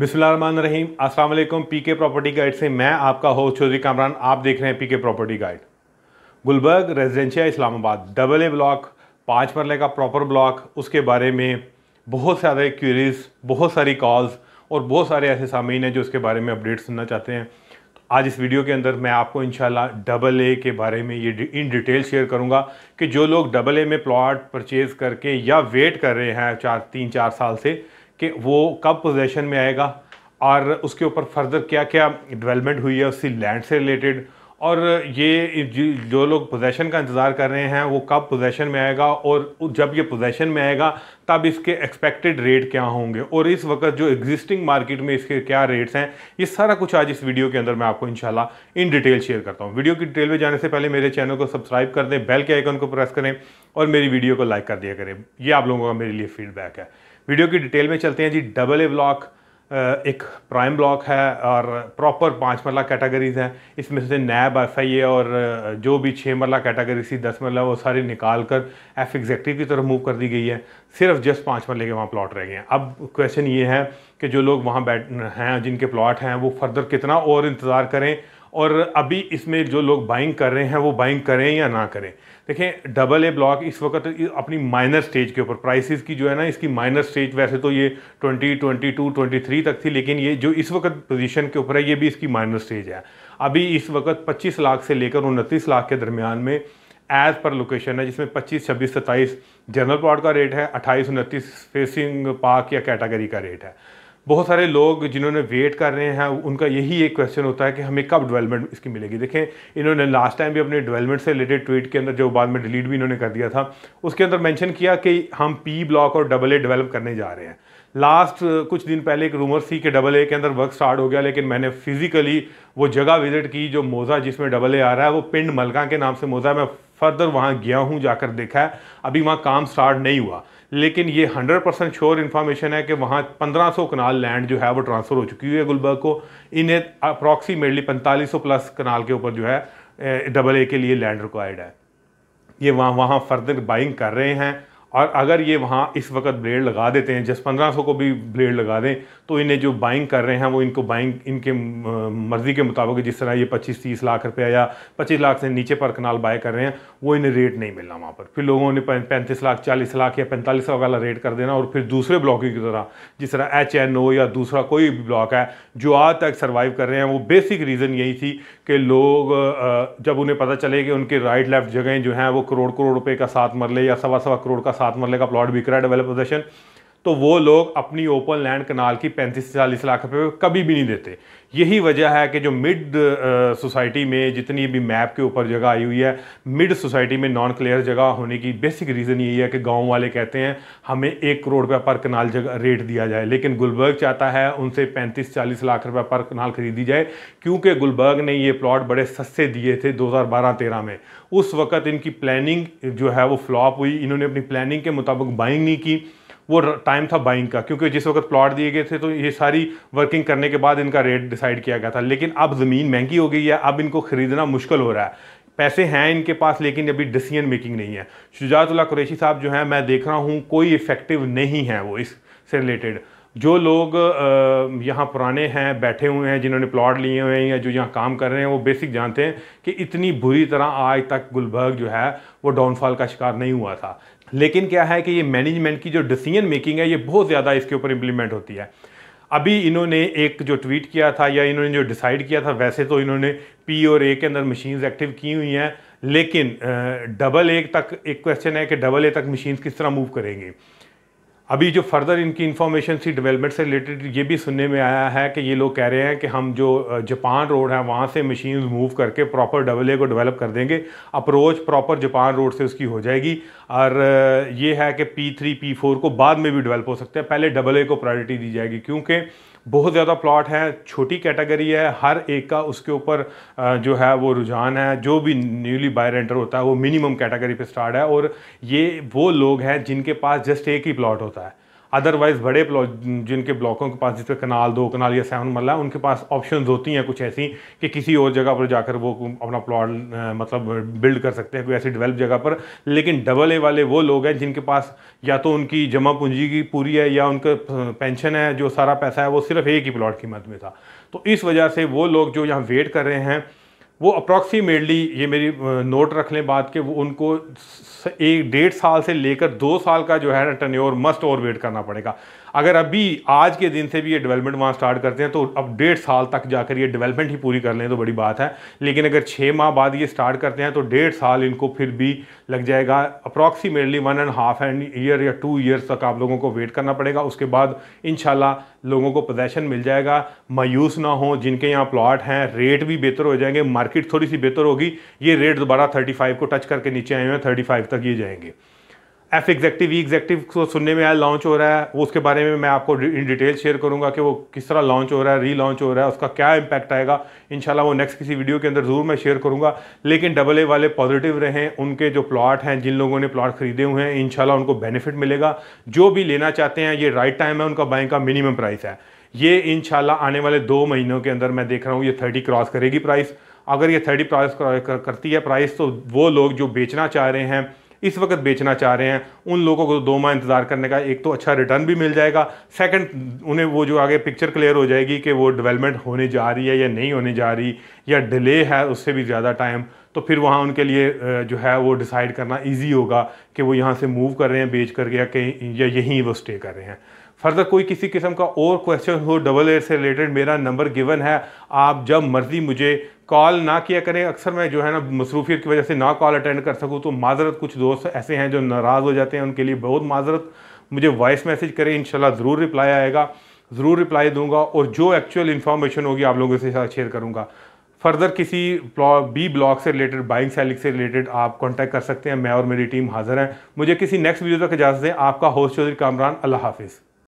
बिस्मिल्लाहमान रहीम अस्सलाम वालेकुम पीके property guide से मैं आपका होस्ट चौधरी कामरान आप देख रहे हैं PK property guide Gulberg Residencia Islamabad double A block पाँच मरले का प्रॉपर ब्लॉक उसके बारे में बहुत सारे क्यूरीज बहुत सारी कॉल्स और बहुत सारे ऐसे सामीन हैं जो उसके बारे में अपडेट सुनना चाहते हैं तो आज इस वीडियो के अंदर मैं आपको इन डबल ए के बारे में ये इन डिटेल शेयर करूँगा कि जो लोग डबल ए में प्लॉट परचेज़ करके या वेट कर रहे हैं चार तीन चार साल से कि वो कब पोजेशन में आएगा और उसके ऊपर फर्दर क्या क्या डेवलपमेंट हुई है उसकी लैंड से रिलेटेड और ये जो लोग पोजेशन का इंतज़ार कर रहे हैं वो कब पोजेशन में आएगा और जब ये पोजेशन में आएगा तब इसके एक्सपेक्टेड रेट क्या होंगे और इस वक्त जो एग्जिस्टिंग मार्केट में इसके क्या रेट्स हैं ये सारा कुछ आज इस वीडियो के अंदर मैं आपको इंशाल्लाह इन डिटेल शेयर करता हूँ वीडियो की डिटेल में जाने से पहले मेरे चैनल को सब्सक्राइब कर दें बेल के आइकन को प्रेस करें और मेरी वीडियो को लाइक कर दिया करें ये आप लोगों का मेरे लिए फीडबैक है वीडियो की डिटेल में चलते हैं जी डबल ए ब्लॉक एक प्राइम ब्लॉक है और प्रॉपर पाँच मरला कैटेगरीज हैं इसमें से नैब एफ आई ए और जो भी छः मरला कैटेगरी थी दस मरला वो सारी निकाल कर एफ एग्जेक्टिव की तरफ मूव कर दी गई है सिर्फ जस्ट पाँच मरले के वहाँ प्लॉट रह गए हैं अब क्वेश्चन ये है कि जो लोग वहाँ बैठ हैं जिनके प्लॉट हैं वो फर्दर कितना और इंतज़ार करें और अभी इसमें जो लोग बाइंग कर रहे हैं वो बाइंग करें या ना करें देखें डबल ए ब्लॉक इस वक्त अपनी माइनर स्टेज के ऊपर प्राइसेस की जो है ना इसकी माइनर स्टेज वैसे तो ये 20, 22, 23 तक थी लेकिन ये जो इस वक्त पोजीशन के ऊपर है ये भी इसकी माइनर स्टेज है अभी इस वक्त 25 लाख से लेकर उनतीस लाख के दरमियान में एज पर लोकेशन है जिसमें पच्चीस छब्बीस सत्ताईस जनरल प्लॉट का रेट है अट्ठाईस उनतीस फेसिंग पार्क या कैटागरी का रेट है बहुत सारे लोग जिन्होंने वेट कर रहे हैं उनका यही एक क्वेश्चन होता है कि हमें कब डेवलपमेंट इसकी मिलेगी देखें इन्होंने लास्ट टाइम भी अपने डेवलपमेंट से रिलेटेड ट्वीट के अंदर जो बाद में डिलीट भी इन्होंने कर दिया था उसके अंदर मैंशन किया कि हम पी ब्लॉक और डबल ए डेवलप करने जा रहे हैं लास्ट कुछ दिन पहले एक रूमर थी कि डबल ए के अंदर वर्क स्टार्ट हो गया लेकिन मैंने फिजिकली वो जगह विजिट की जो मोज़ा जिसमें डबल ए आ रहा है वो पिंड मलका के नाम से मोज़ा मैं फर्दर वहाँ गया हूँ जाकर देखा है अभी वहाँ काम स्टार्ट नहीं हुआ लेकिन ये 100 परसेंट श्योर इन्फॉर्मेशन है कि वहाँ 1500 कनाल लैंड जो है वो ट्रांसफ़र हो चुकी हुई है गुलबर्ग को इन्हें अप्रॉक्सीमेटली 4500 प्लस कनाल के ऊपर जो है डबल ए के लिए लैंड रिक्वायर्ड है ये वहाँ वहाँ फर्दर बाइंग कर रहे हैं और अगर ये वहाँ इस वक्त ब्लेड लगा देते हैं जिस पंद्रह सौ को भी ब्लेड लगा दें तो इन्हें जो बाइंग कर रहे हैं वो इनको बाइंग इनके मर्ज़ी के मुताबिक जिस तरह ये पच्चीस तीस लाख रुपया या पच्चीस लाख से नीचे पर कनाल बाय कर रहे हैं वो इन्हें रेट नहीं मिलना वहाँ पर फिर लोगों ने पैंतीस लाख चालीस लाख या पैंतालीस लाख वाला रेट कर देना और फिर दूसरे ब्लॉकों की तरह जिस तरह एच एन ओ या दूसरा कोई भी ब्लॉक है जो आज तक सर्वाइव कर रहे हैं वो बेसिक रीज़न यही थी कि लोग जब उन्हें पता चले कि उनके राइट लेफ्ट जगहें जो हैं वो करोड़ करोड़ रुपये का साथ मरले या सवा सवा करोड़ का सात मरले का प्लॉट बिक रहा है डेवलप पोजेशन तो वो लोग अपनी ओपन लैंड कनाल की पैंतीस से चालीस लाख रुपये कभी भी नहीं देते यही वजह है कि जो मिड सोसाइटी में जितनी भी मैप के ऊपर जगह आई हुई है मिड सोसाइटी में नॉन क्लियर जगह होने की बेसिक रीज़न यही है कि गांव वाले कहते हैं हमें एक करोड़ रुपया पर कनाल जगह रेट दिया जाए लेकिन गुलबर्ग चाहता है उनसे पैंतीस चालीस लाख रुपये पर कनाल खरीदी जाए क्योंकि गुलबर्ग ने ये प्लॉट बड़े सस्ते दिए थे दो हज़ार में उस वक्त इनकी प्लानिंग जो है वो फ्लॉप हुई इन्होंने अपनी प्लानिंग के मुताबिक बाइंग नहीं की वो टाइम था बाइंग का क्योंकि जिस वक्त प्लॉट दिए गए थे तो ये सारी वर्किंग करने के बाद इनका रेट डिसाइड किया गया था लेकिन अब ज़मीन महंगी हो गई है अब इनको ख़रीदना मुश्किल हो रहा है पैसे हैं इनके पास लेकिन अभी डिसीजन मेकिंग नहीं है शुजातुल्ला कुरैशी साहब जो हैं मैं देख रहा हूँ कोई इफ़ेक्टिव नहीं है वो इससे रिलेटेड जो लोग यहाँ पुराने हैं बैठे हुए हैं जिन्होंने प्लॉट लिए हुए हैं या जो यहाँ काम कर रहे हैं वो बेसिक जानते हैं कि इतनी बुरी तरह आज तक गुलबर्ग जो है वो डाउनफॉल का शिकार नहीं हुआ था लेकिन क्या है कि ये मैनेजमेंट की जो डिसीजन मेकिंग है ये बहुत ज़्यादा इसके ऊपर इम्प्लीमेंट होती है अभी इन्होंने एक जो ट्वीट किया था या इन्होंने जो डिसाइड किया था वैसे तो इन्होंने पी और ए के अंदर मशीन्स एक्टिव की हुई हैं लेकिन डबल ए तक एक क्वेश्चन है कि डबल ए तक मशीन्स किस तरह मूव करेंगे अभी जो फर्दर इनकी इन्फॉर्मेशन थी डेवलपमेंट से रिलेटेड ये भी सुनने में आया है कि ये लोग कह रहे हैं कि हम जो जापान रोड है वहाँ से मशीन मूव करके प्रॉपर डबल ए को डेवलप कर देंगे अप्रोच प्रॉपर जापान रोड से उसकी हो जाएगी और ये है कि पी थ्री पी फोर को बाद में भी डेवलप हो सकते हैं पहले डबल ए को प्रायोरिटी दी जाएगी क्योंकि बहुत ज़्यादा प्लॉट हैं छोटी कैटेगरी है हर एक का उसके ऊपर जो है वो रुझान है जो भी न्यूली बायर एंटर होता है वो मिनिमम कैटेगरी पे स्टार्ट है और ये वो लोग हैं जिनके पास जस्ट एक ही प्लॉट होता है अदरवाइज़ बड़े जिनके ब्लॉकों के पास जिस पर कनाल दो कनाल या सेवन मरला है उनके पास ऑप्शन होती हैं कुछ ऐसी कि किसी और जगह पर जाकर वो अपना प्लॉट मतलब बिल्ड कर सकते हैं कोई ऐसी डेवलप जगह पर लेकिन डबल ए वाले वो लोग हैं जिनके पास या तो उनकी जमा पूंजी की पूरी है या उनका पेंशन है जो सारा पैसा है वो सिर्फ एक ही प्लॉट कीमत में था तो इस वजह से वो लोग जो यहाँ वेट कर रहे हैं वो अप्रॉक्सीमेटली ये मेरी नोट रख लें बात के वो उनको एक डेढ़ साल से लेकर दो साल का जो है ना टर्नओवर मस्ट और वेट करना पड़ेगा अगर अभी आज के दिन से भी ये डेवलपमेंट वहाँ स्टार्ट करते हैं तो अब डेढ़ साल तक जाकर ये डेवलपमेंट ही पूरी कर लें तो बड़ी बात है लेकिन अगर छः माह बाद ये स्टार्ट करते हैं तो डेढ़ साल इनको फिर भी लग जाएगा approximately one and half and year या टू ईयर्स तक आप लोगों को वेट करना पड़ेगा उसके बाद इन लोगों को पोजेशन मिल जाएगा मायूस ना हो जिनके यहाँ प्लाट हैं रेट भी बेहतर हो जाएंगे मार्केट थोड़ी सी बेहतर होगी ये रेट दोबारा 35 को टच करके नीचे आए हुए हैं 35 तक ये जाएंगे एफ एग्जैक्टिव ई एग्जैक्टिव को सुनने में आया लॉन्च हो रहा है वो उसके बारे में मैं आपको इन डिटेल शेयर करूंगा कि वो किस तरह लॉन्च हो रहा है री लॉन्च हो रहा है उसका क्या इम्पैक्ट आएगा इनशाला वो नेक्स्ट किसी वीडियो के अंदर ज़रूर मैं शेयर करूंगा लेकिन डबल ए वाले पॉजिटिव रहें उनके जो प्लॉट हैं जिन लोगों ने प्लॉट खरीदे हुए हैं इनशाला उनको बेनिफिट मिलेगा जो भी लेना चाहते हैं ये राइट टाइम है उनका बाइंग का मिनिमम प्राइस है ये इनशाला आने वाले दो महीनों के अंदर मैं देख रहा हूँ ये थर्टी क्रॉस करेगी प्राइस अगर ये थर्टी प्राइस करती है प्राइस तो वो लोग जो बेचना चाह रहे हैं इस वक्त बेचना चाह रहे हैं उन लोगों को दो माह इंतज़ार करने का एक तो अच्छा रिटर्न भी मिल जाएगा सेकंड उन्हें वो जो आगे पिक्चर क्लियर हो जाएगी कि वो डेवलपमेंट होने जा रही है या नहीं होने जा रही या डिले है उससे भी ज़्यादा टाइम तो फिर वहाँ उनके लिए जो है वो डिसाइड करना ईजी होगा कि वो यहाँ से मूव कर रहे हैं बेच कर या कहीं या यहीं वो स्टे कर रहे हैं फर्दर कोई किसी किस्म का और क्वेश्चन हो डबल एयर से रिलेटेड मेरा नंबर गिवन है आप जब मर्ज़ी मुझे कॉल ना किया करें अक्सर मैं जो है ना मसरूफियत की वजह से ना कॉल अटेंड कर सकूँ तो माजरत कुछ दोस्त ऐसे हैं जो नाराज़ हो जाते हैं उनके लिए बहुत माजरत मुझे वॉइस मैसेज करें इन ज़रूर रिप्लाई आएगा ज़रूर रिप्लाई दूंगा और जो एक्चुअल इन्फॉर्मेशन होगी आप लोगों से साथ शेयर करूँगा फर्दर किसी बी ब्लॉक से रिलेटेड बाइंग सेलिंग से रिलेटेड आप कांटेक्ट कर सकते हैं मैं और मेरी टीम हाज़र हैं मुझे किसी नेक्स्ट वीडियो तक इजाज़त दें आपका होस्ट चौधरी कामरान अल्लाह हाफिज़